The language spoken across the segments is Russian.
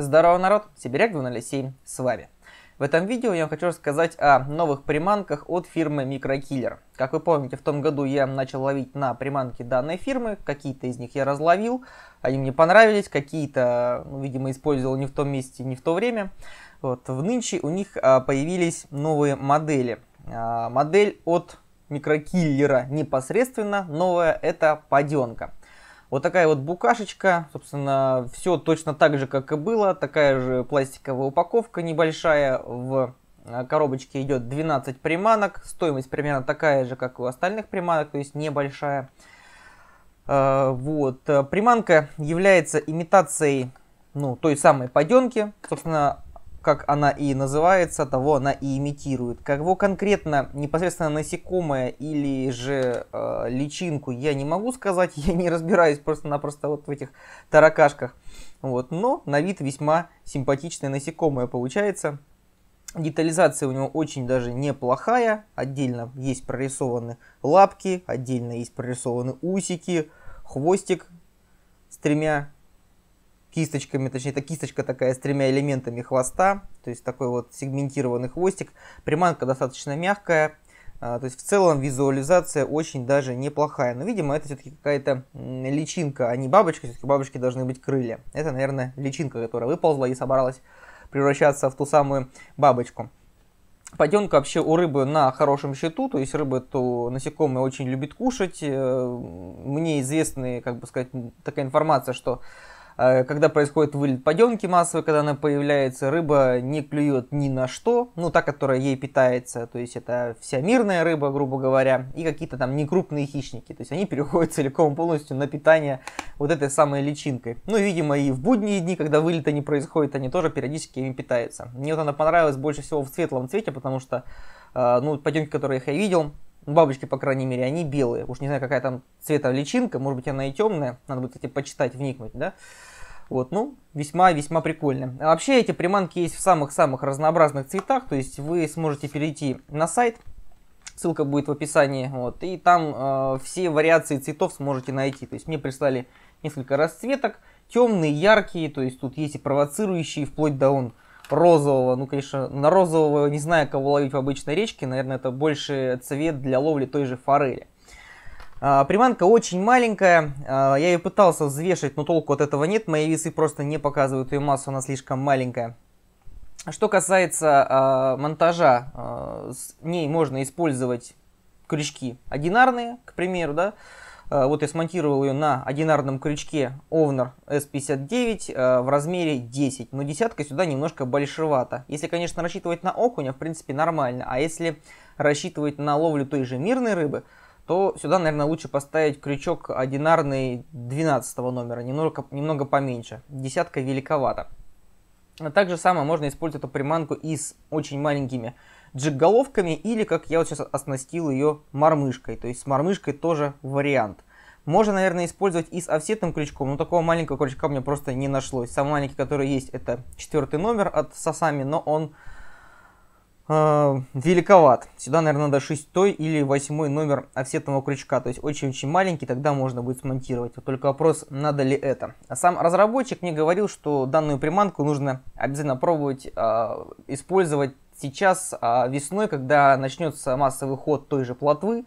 Здорово, народ! Сибиряк 207 с вами. В этом видео я хочу рассказать о новых приманках от фирмы Микрокиллер. Как вы помните, в том году я начал ловить на приманки данной фирмы, какие-то из них я разловил, они мне понравились, какие-то, ну, видимо, использовал не в том месте, не в то время. Вот, в нынче у них а, появились новые модели. А, модель от микрокиллера непосредственно, новая это паденка. Вот такая вот букашечка, собственно, все точно так же, как и было. Такая же пластиковая упаковка небольшая. В э, коробочке идет 12 приманок. Стоимость примерно такая же, как и у остальных приманок, то есть небольшая. Э, вот. Приманка является имитацией ну, той самой паденки. Собственно, как она и называется, того она и имитирует. Кого конкретно непосредственно насекомое или же э, личинку я не могу сказать, я не разбираюсь просто-напросто вот в этих таракашках. Вот, но на вид весьма симпатичное насекомое получается. Детализация у него очень даже неплохая. Отдельно есть прорисованы лапки, отдельно есть прорисованы усики, хвостик с тремя кисточками, точнее, это кисточка такая с тремя элементами хвоста, то есть такой вот сегментированный хвостик. Приманка достаточно мягкая, а, то есть в целом визуализация очень даже неплохая. Но, видимо, это все-таки какая-то личинка, а не бабочка. Все-таки бабочки должны быть крылья. Это, наверное, личинка, которая выползла и собралась превращаться в ту самую бабочку. Поденка вообще у рыбы на хорошем счету, то есть рыба то насекомые очень любит кушать. Э, мне известны, как бы сказать, такая информация, что Э, когда происходит вылет паденки массовый, когда она появляется, рыба не клюет ни на что, ну, та, которая ей питается, то есть это вся мирная рыба, грубо говоря, и какие-то там некрупные хищники, то есть они переходят целиком полностью на питание вот этой самой личинкой. Ну, видимо, и в будние дни, когда вылета не происходит, они тоже периодически ими питаются. Мне вот она понравилась больше всего в светлом цвете, потому что, э, ну, паденки, которые я видел, ну, бабочки, по крайней мере, они белые. Уж не знаю, какая там цвета личинка, может быть, она и темная. Надо будет, кстати, почитать, вникнуть, да? Вот, ну, весьма-весьма прикольно. А вообще эти приманки есть в самых-самых разнообразных цветах, то есть вы сможете перейти на сайт, ссылка будет в описании, вот, и там э, все вариации цветов сможете найти. То есть мне прислали несколько расцветок, темные, яркие, то есть тут есть и провоцирующие, вплоть до он розового, ну, конечно, на розового не знаю, кого ловить в обычной речке, наверное, это больше цвет для ловли той же форели. А, приманка очень маленькая, а, я ее пытался взвешивать, но толку от этого нет, мои весы просто не показывают ее массу, она слишком маленькая. Что касается а, монтажа, а, с ней можно использовать крючки одинарные, к примеру, да, Э, вот я смонтировал ее на одинарном крючке Овнер S59 э, в размере 10, но десятка сюда немножко большевато. Если, конечно, рассчитывать на окуня, а в принципе, нормально, а если рассчитывать на ловлю той же мирной рыбы, то сюда, наверное, лучше поставить крючок одинарный 12 номера, немного, немного поменьше. Десятка великовато. А также самое можно использовать эту приманку и с очень маленькими джиг-головками или, как я вот сейчас оснастил ее, мормышкой. То есть с мормышкой тоже вариант. Можно, наверное, использовать и с офсетным крючком, но такого маленького крючка у меня просто не нашлось. Самый маленький, который есть, это четвертый номер от Сосами, но он э, великоват. Сюда, наверное, надо шестой или восьмой номер офсетного крючка, то есть очень-очень маленький, тогда можно будет смонтировать. Вот только вопрос, надо ли это. А сам разработчик мне говорил, что данную приманку нужно обязательно пробовать э, использовать Сейчас а, весной, когда начнется массовый ход той же плотвы,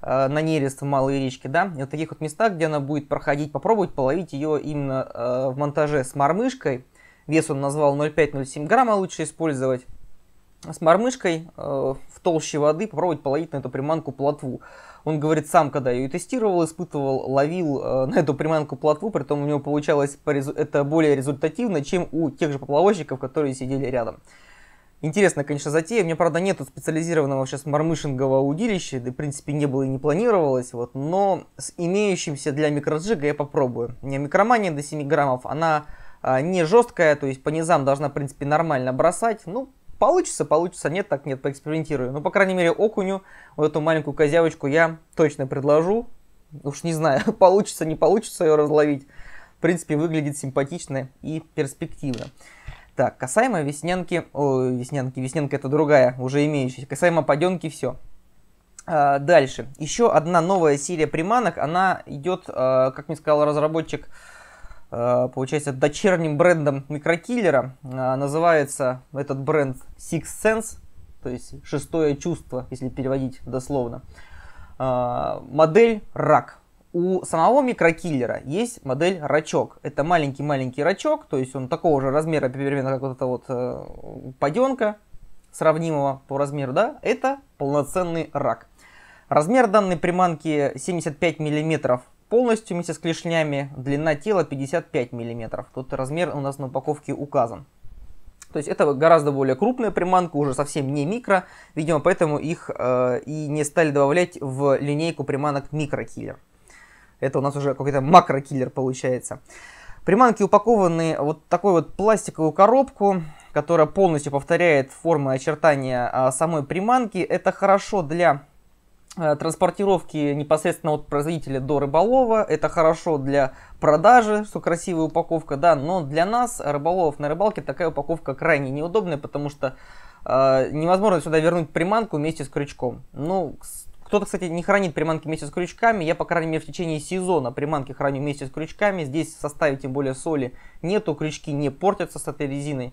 а, на нерест в малые речки, да, и вот таких вот местах, где она будет проходить, попробовать половить ее именно а, в монтаже с мормышкой, вес он назвал 0,5-0,7 грамма, лучше использовать, с мормышкой в толще воды попробовать половить на эту приманку плотву. Он говорит, сам когда ее тестировал, испытывал, ловил на эту приманку плотву, при том у него получалось это более результативно, чем у тех же поплавочников, которые сидели рядом. Интересно, конечно, затея. У меня, правда, нету специализированного сейчас мармышингового удилища, да, в принципе, не было и не планировалось, вот, но с имеющимся для микроджига я попробую. У меня микромания до 7 граммов, она а, не жесткая, то есть по низам должна, в принципе, нормально бросать, ну, получится, получится, нет, так нет, поэкспериментирую. Ну, по крайней мере, окуню, вот эту маленькую козявочку я точно предложу, уж не знаю, получится, не получится ее разловить. В принципе, выглядит симпатично и перспективно. Так, касаемо весненки, о, весненки, весненка это другая, уже имеющаяся, касаемо Паденки все. А, дальше, еще одна новая серия приманок, она идет, а, как мне сказал разработчик, а, получается, дочерним брендом микрокиллера, а, называется этот бренд Six Sense, то есть шестое чувство, если переводить дословно. А, модель рак, у самого микрокиллера есть модель рачок. Это маленький-маленький рачок, то есть он такого же размера примерно, как вот эта вот э, паденка, сравнимого по размеру, да, это полноценный рак. Размер данной приманки 75 мм полностью вместе с клешнями, длина тела 55 мм. Тут размер у нас на упаковке указан. То есть это гораздо более крупная приманка, уже совсем не микро. Видимо, поэтому их э, и не стали добавлять в линейку приманок микрокиллер. Это у нас уже какой-то макрокиллер получается. Приманки упакованы вот такой вот пластиковую коробку, которая полностью повторяет формы очертания а, самой приманки. Это хорошо для э, транспортировки непосредственно от производителя до рыболова. Это хорошо для продажи, что красивая упаковка, да, но для нас, рыболовов на рыбалке, такая упаковка крайне неудобная, потому что э, невозможно сюда вернуть приманку вместе с крючком. Ну, кто-то, кстати, не хранит приманки вместе с крючками. Я, по крайней мере, в течение сезона приманки храню вместе с крючками. Здесь в составе, тем более, соли нету, крючки не портятся с этой резиной.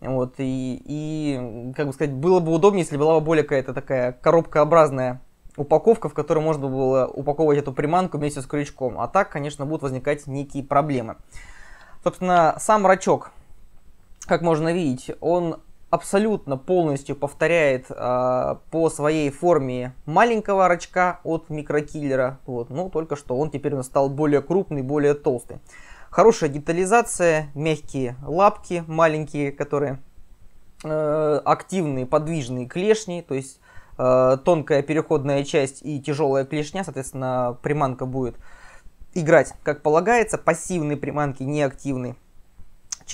Вот, и, и, как бы сказать, было бы удобнее, если была бы более какая-то такая коробкообразная упаковка, в которой можно было упаковывать эту приманку вместе с крючком. А так, конечно, будут возникать некие проблемы. Собственно, сам рачок, как можно видеть, он абсолютно полностью повторяет э, по своей форме маленького рачка от микрокиллера. Вот, но ну, только что он теперь у нас стал более крупный, более толстый. Хорошая детализация, мягкие лапки маленькие, которые э, активные, подвижные клешни, то есть э, тонкая переходная часть и тяжелая клешня, соответственно, приманка будет играть как полагается, пассивные приманки, неактивные.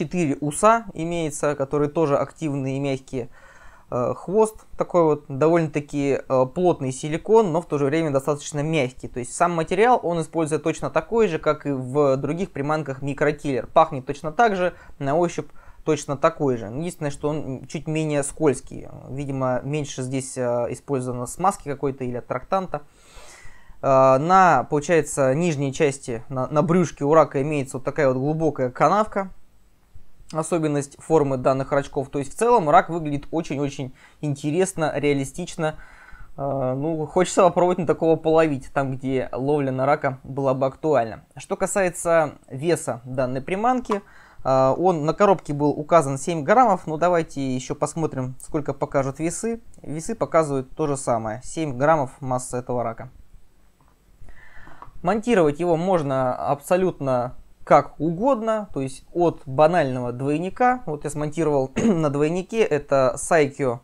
4 уса имеется, которые тоже активные и мягкие. Э, хвост такой вот, довольно-таки э, плотный силикон, но в то же время достаточно мягкий. То есть сам материал он использует точно такой же, как и в других приманках микрокиллер. Пахнет точно так же, на ощупь точно такой же. Единственное, что он чуть менее скользкий. Видимо, меньше здесь э, использовано смазки какой-то или трактанта. На, получается, нижней части, на, на брюшке у рака имеется вот такая вот глубокая канавка, особенность формы данных рачков. То есть в целом рак выглядит очень-очень интересно, реалистично. Э, ну, хочется попробовать на такого половить, там, где ловля на рака была бы актуальна. Что касается веса данной приманки, э, он на коробке был указан 7 граммов, но ну, давайте еще посмотрим, сколько покажут весы. Весы показывают то же самое, 7 граммов масса этого рака. Монтировать его можно абсолютно как угодно, то есть от банального двойника. Вот я смонтировал на двойнике, это Saikyo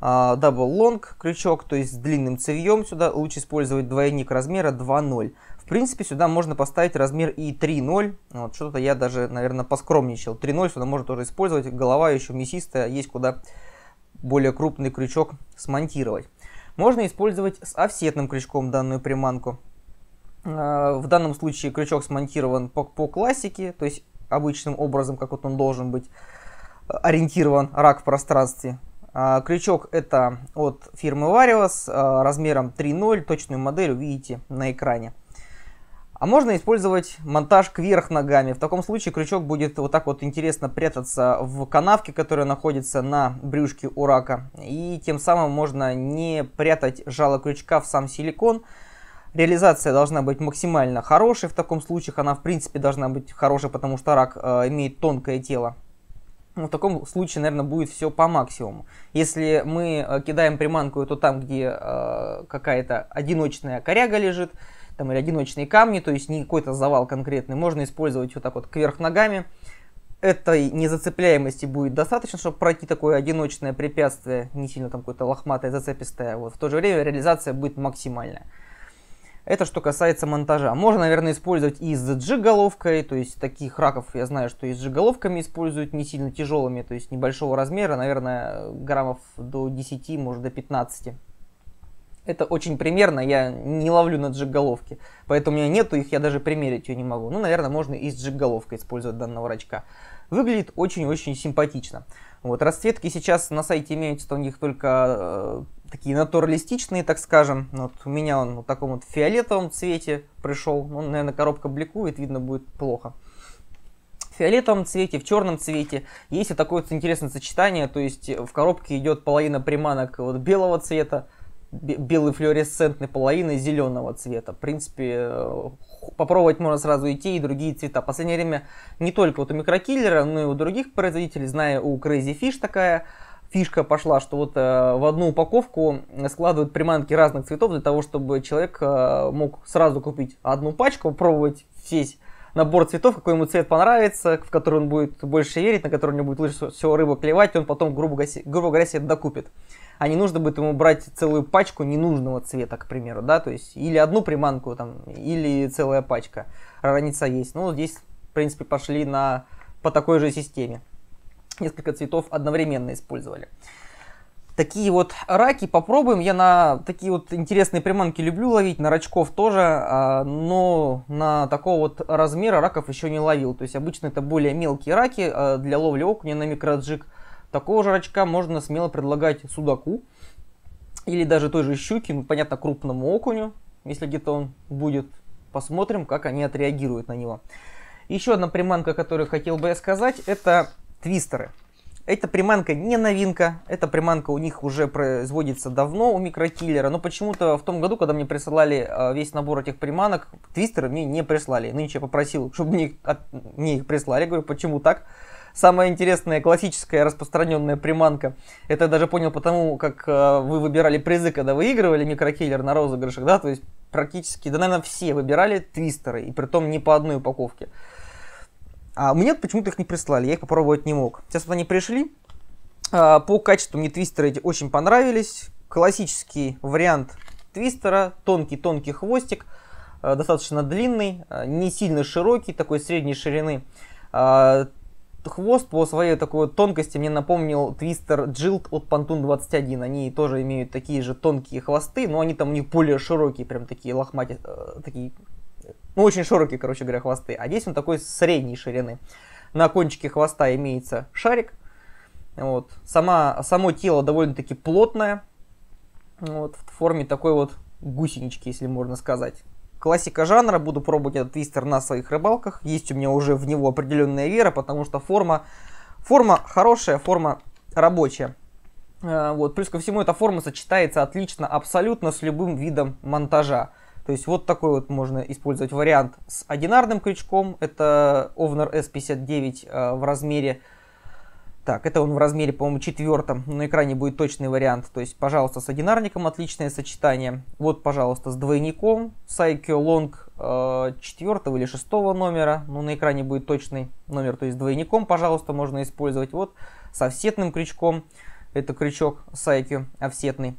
а, Double Long крючок, то есть с длинным цевьем сюда лучше использовать двойник размера 2.0. В принципе, сюда можно поставить размер и 3.0. Вот, что-то я даже, наверное, поскромничал. 3.0 сюда можно тоже использовать. Голова еще мясистая, есть куда более крупный крючок смонтировать. Можно использовать с офсетным крючком данную приманку. Э, в данном случае крючок смонтирован по, по классике, то есть обычным образом, как вот он должен быть э, ориентирован рак в пространстве. А, крючок это от фирмы Varios э, размером 3.0, точную модель увидите на экране. А можно использовать монтаж кверх ногами. В таком случае крючок будет вот так вот интересно прятаться в канавке, которая находится на брюшке у рака. И тем самым можно не прятать жало крючка в сам силикон, реализация должна быть максимально хорошей в таком случае, она в принципе должна быть хорошей, потому что рак э, имеет тонкое тело. Ну, в таком случае, наверное, будет все по максимуму. Если мы э, кидаем приманку, то там, где э, какая-то одиночная коряга лежит, там или одиночные камни, то есть не какой-то завал конкретный, можно использовать вот так вот кверх ногами. Этой незацепляемости будет достаточно, чтобы пройти такое одиночное препятствие, не сильно там какое-то лохматое, зацепистое. Вот. В то же время реализация будет максимальная. Это что касается монтажа. Можно, наверное, использовать и с G-головкой, то есть таких раков я знаю, что и с G-головками используют, не сильно тяжелыми, то есть небольшого размера, наверное, граммов до 10, может до 15. Это очень примерно, я не ловлю на джиг-головке, поэтому у меня нету их, я даже примерить ее не могу. Ну, наверное, можно и с джиг-головкой использовать данного рачка. Выглядит очень-очень симпатично. Вот, расцветки сейчас на сайте имеются у них только э, такие натуралистичные, так скажем. Ну, вот у меня он в таком вот фиолетовом цвете пришел. Ну, наверное, коробка бликует, видно будет плохо. В фиолетовом цвете, в черном цвете. Есть и такое вот интересное сочетание, то есть в коробке идет половина приманок вот белого цвета, белый флуоресцентный половина зеленого цвета. В принципе, э, попробовать можно сразу идти и другие цвета. В последнее время не только вот у микрокиллера, но и у других производителей, зная у Crazy Fish такая фишка пошла, что вот э, в одну упаковку складывают приманки разных цветов для того, чтобы человек э, мог сразу купить одну пачку, пробовать весь набор цветов, какой ему цвет понравится, в который он будет больше верить, на который у него будет лучше всего рыбу клевать, и он потом, грубо, грубо говоря, себе докупит а не нужно будет ему брать целую пачку ненужного цвета, к примеру, да, то есть или одну приманку там, или целая пачка. Разница есть. Ну, здесь, в принципе, пошли на, по такой же системе. Несколько цветов одновременно использовали. Такие вот раки попробуем. Я на такие вот интересные приманки люблю ловить, на рачков тоже, а, но на такого вот размера раков еще не ловил. То есть обычно это более мелкие раки а, для ловли окуня на микроджик. Такого жрачка можно смело предлагать судаку или даже той же щуке, ну, понятно, крупному окуню, если где-то он будет. Посмотрим, как они отреагируют на него. Еще одна приманка, которую хотел бы я сказать, это твистеры. Эта приманка не новинка, эта приманка у них уже производится давно у микрокиллера, но почему-то в том году, когда мне присылали а, весь набор этих приманок, твистеры мне не прислали. Нынче я попросил, чтобы мне, от, мне их прислали, говорю, почему так? Самая интересная, классическая, распространенная приманка, это я даже понял потому, как э, вы выбирали призы, когда выигрывали микрокиллер на розыгрышах, да, то есть практически, да, наверное, все выбирали твистеры, и при том не по одной упаковке. А мне почему-то их не прислали, я их попробовать не мог. Сейчас вот они пришли. А, по качеству мне твистеры эти очень понравились. Классический вариант твистера, тонкий-тонкий хвостик, э, достаточно длинный, э, не сильно широкий, такой средней ширины. А, хвост по своей такой вот тонкости мне напомнил твистер джилд от Pantone 21. Они тоже имеют такие же тонкие хвосты, но они там у них более широкие, прям такие лохмати, э, такие, ну очень широкие, короче говоря, хвосты. А здесь он такой средней ширины. На кончике хвоста имеется шарик. Вот. Сама, само тело довольно-таки плотное. Вот, в форме такой вот гусенички, если можно сказать. Классика жанра, буду пробовать этот твистер на своих рыбалках. Есть у меня уже в него определенная вера, потому что форма, форма хорошая, форма рабочая. Э, вот. Плюс ко всему эта форма сочетается отлично абсолютно с любым видом монтажа. То есть вот такой вот можно использовать вариант с одинарным крючком. Это Овнер S59 э, в размере так, это он в размере, по-моему, четвертом. На экране будет точный вариант. То есть, пожалуйста, с одинарником отличное сочетание. Вот, пожалуйста, с двойником. Сайкио Лонг э, четвертого или шестого номера. Ну, на экране будет точный номер. То есть, двойником, пожалуйста, можно использовать. Вот, с офсетным крючком. Это крючок Сайкио офсетный.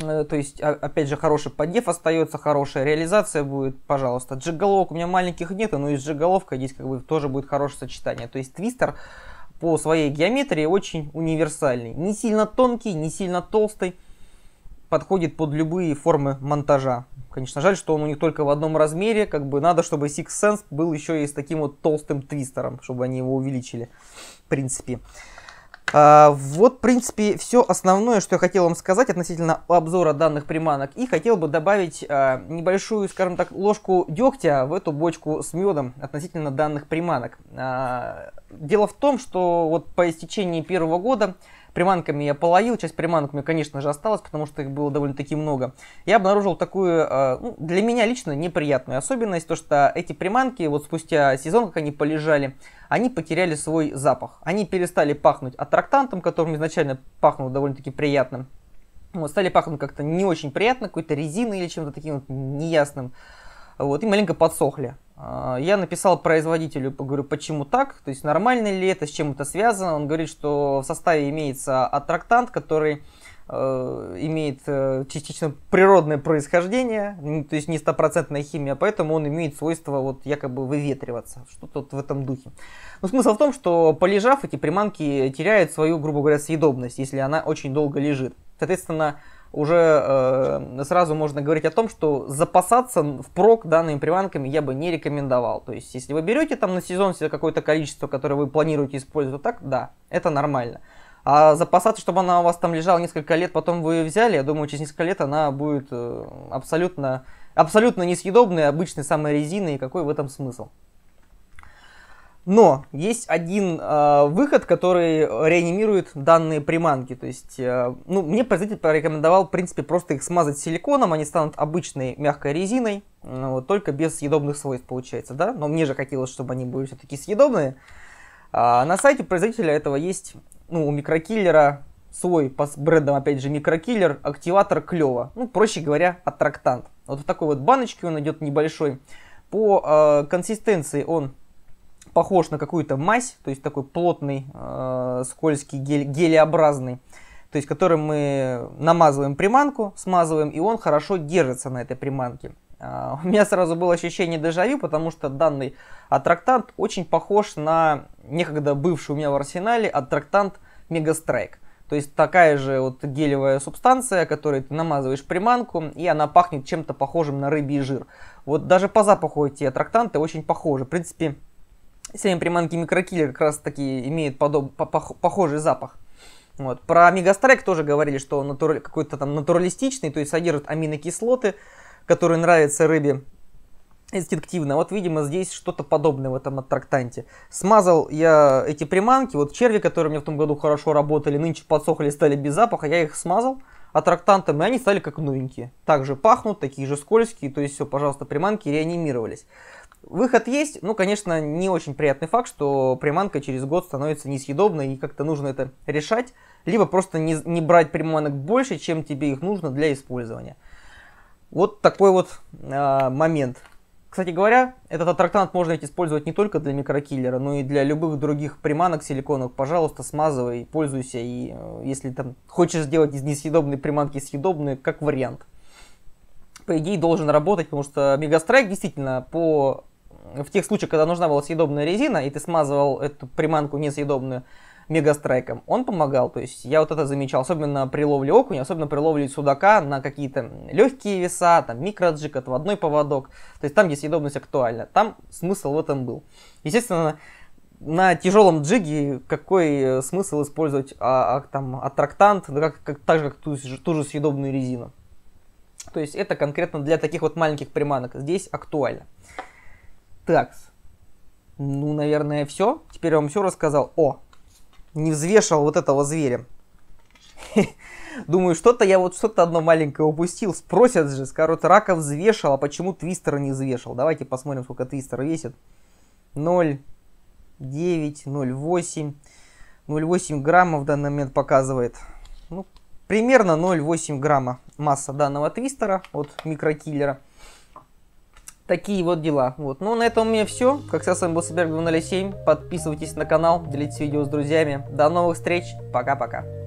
Э, то есть, опять же, хороший поддев остается, хорошая реализация будет, пожалуйста. Джиголовок у меня маленьких нет, но и с джиголовкой здесь как бы тоже будет хорошее сочетание. То есть, твистер по своей геометрии очень универсальный. Не сильно тонкий, не сильно толстый. Подходит под любые формы монтажа. Конечно, жаль, что он у них только в одном размере. Как бы надо, чтобы Six Sense был еще и с таким вот толстым твистером, чтобы они его увеличили, в принципе. А, вот, в принципе, все основное, что я хотел вам сказать относительно обзора данных приманок. И хотел бы добавить а, небольшую, скажем так, ложку дегтя в эту бочку с медом относительно данных приманок. А, дело в том, что вот по истечении первого года приманками я половил, часть приманок у меня, конечно же, осталась, потому что их было довольно-таки много. Я обнаружил такую, э, ну, для меня лично, неприятную особенность, то что эти приманки, вот спустя сезон, как они полежали, они потеряли свой запах. Они перестали пахнуть аттрактантом, которым изначально пахнуло довольно-таки приятно. Вот, стали пахнуть как-то не очень приятно, какой-то резиной или чем-то таким вот неясным. Вот, и маленько подсохли. А, я написал производителю, говорю, почему так, то есть нормально ли это, с чем это связано. Он говорит, что в составе имеется аттрактант, который э, имеет э, частично природное происхождение, то есть не стопроцентная химия, поэтому он имеет свойство вот якобы выветриваться, что-то вот в этом духе. Но смысл в том, что полежав, эти приманки теряют свою, грубо говоря, съедобность, если она очень долго лежит. Соответственно, уже э, сразу можно говорить о том, что запасаться впрок данными приманками я бы не рекомендовал. То есть, если вы берете там на сезон себе какое-то количество, которое вы планируете использовать, так, да, это нормально. А запасаться, чтобы она у вас там лежала несколько лет, потом вы ее взяли, я думаю, через несколько лет она будет э, абсолютно, абсолютно несъедобной, обычной самой резиной, и какой в этом смысл? Но есть один э, выход, который реанимирует данные приманки. То есть, э, ну, мне производитель порекомендовал, в принципе, просто их смазать силиконом, они станут обычной мягкой резиной, э, вот, только без съедобных свойств получается, да? Но мне же хотелось, чтобы они были все-таки съедобные. А на сайте производителя этого есть, ну, у микрокиллера свой по брендам, опять же, микрокиллер, активатор клёва, Ну, проще говоря, аттрактант. Вот в такой вот баночке он идет небольшой. По э, консистенции он похож на какую-то мазь, то есть такой плотный, э, скользкий, гель, гелеобразный, то есть которым мы намазываем приманку, смазываем, и он хорошо держится на этой приманке. Э, у меня сразу было ощущение дежавю, потому что данный аттрактант очень похож на некогда бывший у меня в арсенале аттрактант Мегастрайк. То есть такая же вот гелевая субстанция, которой ты намазываешь приманку, и она пахнет чем-то похожим на рыбий жир. Вот даже по запаху эти аттрактанты очень похожи. В принципе, Семя приманки микрокиллер как раз таки имеет подоб... похожий запах. Вот. Про мегастрек тоже говорили, что он натур... какой-то там натуралистичный, то есть содержит аминокислоты, которые нравятся рыбе инстинктивно. Вот, видимо, здесь что-то подобное в этом аттрактанте. Смазал я эти приманки, вот черви, которые мне в том году хорошо работали, нынче подсохли, стали без запаха, я их смазал аттрактантом, и они стали как новенькие. Также пахнут, такие же скользкие, то есть все, пожалуйста, приманки реанимировались. Выход есть, ну, конечно, не очень приятный факт, что приманка через год становится несъедобной, и как-то нужно это решать, либо просто не, не брать приманок больше, чем тебе их нужно для использования. Вот такой вот э, момент. Кстати говоря, этот аттрактант можно ведь использовать не только для микрокиллера, но и для любых других приманок силиконовых. Пожалуйста, смазывай, пользуйся, и э, если там хочешь сделать из несъедобной приманки съедобные как вариант. По идее, должен работать, потому что Мегастрайк действительно по в тех случаях, когда нужна была съедобная резина, и ты смазывал эту приманку несъедобную мегастрайком, он помогал. То есть я вот это замечал, особенно при ловле окуня, особенно при ловле судака на какие-то легкие веса, там микроджик, отводной поводок. То есть там, где съедобность актуальна, там смысл в этом был. Естественно, на тяжелом джиге какой э, смысл использовать а, а, там, аттрактант, ну, как, как, так же, как ту, ту же съедобную резину. То есть это конкретно для таких вот маленьких приманок. Здесь актуально. Так, Ну, наверное, все. Теперь я вам все рассказал. О, не взвешивал вот этого зверя. Думаю, что-то я вот что-то одно маленькое упустил. Спросят же, скажут, Раков взвешивал, а почему Твистера не взвешивал? Давайте посмотрим, сколько Твистер весит. 0, 0,8. 0,8 грамма в данный момент показывает. Ну, примерно 0,8 грамма масса данного твистера от микрокиллера такие вот дела. Вот. Ну, на этом у меня все. Как всегда, с вами был Сибирь 07. Подписывайтесь на канал, делитесь видео с друзьями. До новых встреч. Пока-пока.